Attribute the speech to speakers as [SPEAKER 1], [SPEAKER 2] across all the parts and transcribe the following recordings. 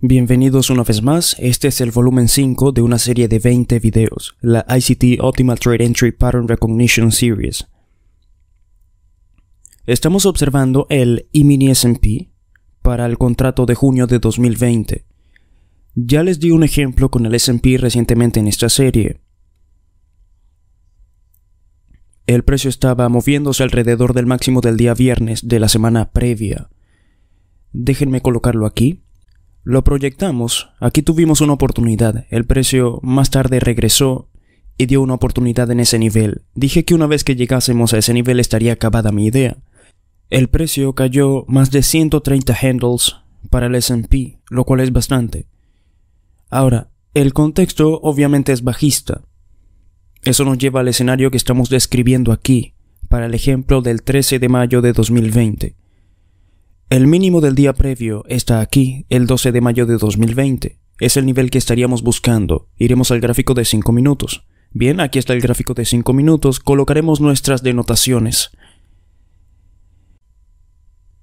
[SPEAKER 1] Bienvenidos una vez más, este es el volumen 5 de una serie de 20 videos, la ICT Optimal Trade Entry Pattern Recognition Series. Estamos observando el E-mini S&P para el contrato de junio de 2020. Ya les di un ejemplo con el S&P recientemente en esta serie. El precio estaba moviéndose alrededor del máximo del día viernes de la semana previa. Déjenme colocarlo aquí lo proyectamos, aquí tuvimos una oportunidad, el precio más tarde regresó y dio una oportunidad en ese nivel. Dije que una vez que llegásemos a ese nivel estaría acabada mi idea. El precio cayó más de 130 handles para el SP, lo cual es bastante. Ahora, el contexto obviamente es bajista. Eso nos lleva al escenario que estamos describiendo aquí, para el ejemplo del 13 de mayo de 2020. El mínimo del día previo está aquí, el 12 de mayo de 2020. Es el nivel que estaríamos buscando. Iremos al gráfico de 5 minutos. Bien, aquí está el gráfico de 5 minutos. Colocaremos nuestras denotaciones.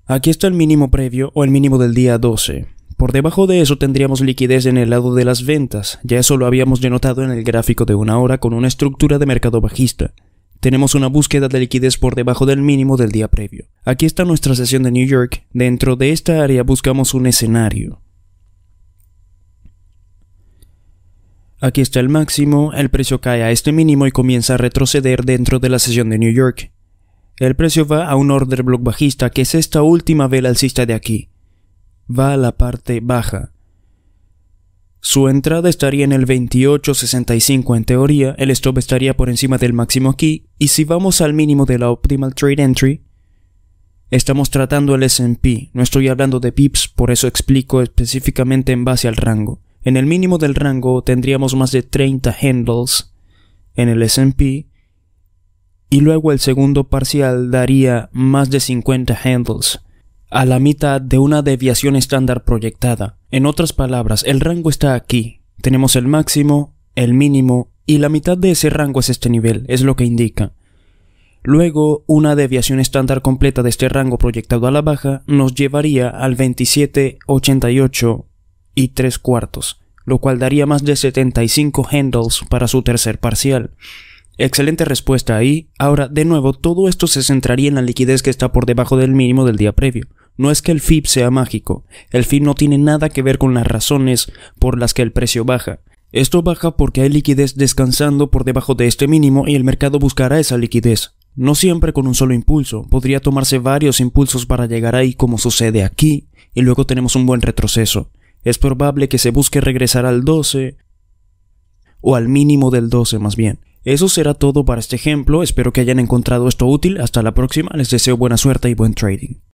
[SPEAKER 1] Aquí está el mínimo previo o el mínimo del día 12. Por debajo de eso tendríamos liquidez en el lado de las ventas, ya eso lo habíamos denotado en el gráfico de una hora con una estructura de mercado bajista. Tenemos una búsqueda de liquidez por debajo del mínimo del día previo. Aquí está nuestra sesión de New York. Dentro de esta área buscamos un escenario. Aquí está el máximo, el precio cae a este mínimo y comienza a retroceder dentro de la sesión de New York. El precio va a un order block bajista que es esta última vela alcista de aquí. Va a la parte baja. Su entrada estaría en el 28.65 en teoría, el stop estaría por encima del máximo aquí, y si vamos al mínimo de la optimal trade entry, estamos tratando el S&P, no estoy hablando de pips, por eso explico específicamente en base al rango. En el mínimo del rango tendríamos más de 30 handles en el S&P, y luego el segundo parcial daría más de 50 handles a la mitad de una deviación estándar proyectada. En otras palabras, el rango está aquí. Tenemos el máximo, el mínimo y la mitad de ese rango es este nivel, es lo que indica. Luego, una deviación estándar completa de este rango proyectado a la baja nos llevaría al 27, 88 y 3 cuartos, lo cual daría más de 75 handles para su tercer parcial. Excelente respuesta ahí. Ahora, de nuevo, todo esto se centraría en la liquidez que está por debajo del mínimo del día previo. No es que el FIB sea mágico, el FIP no tiene nada que ver con las razones por las que el precio baja. Esto baja porque hay liquidez descansando por debajo de este mínimo y el mercado buscará esa liquidez. No siempre con un solo impulso, podría tomarse varios impulsos para llegar ahí como sucede aquí, y luego tenemos un buen retroceso. Es probable que se busque regresar al 12 o al mínimo del 12 más bien. Eso será todo para este ejemplo, espero que hayan encontrado esto útil, hasta la próxima, les deseo buena suerte y buen trading.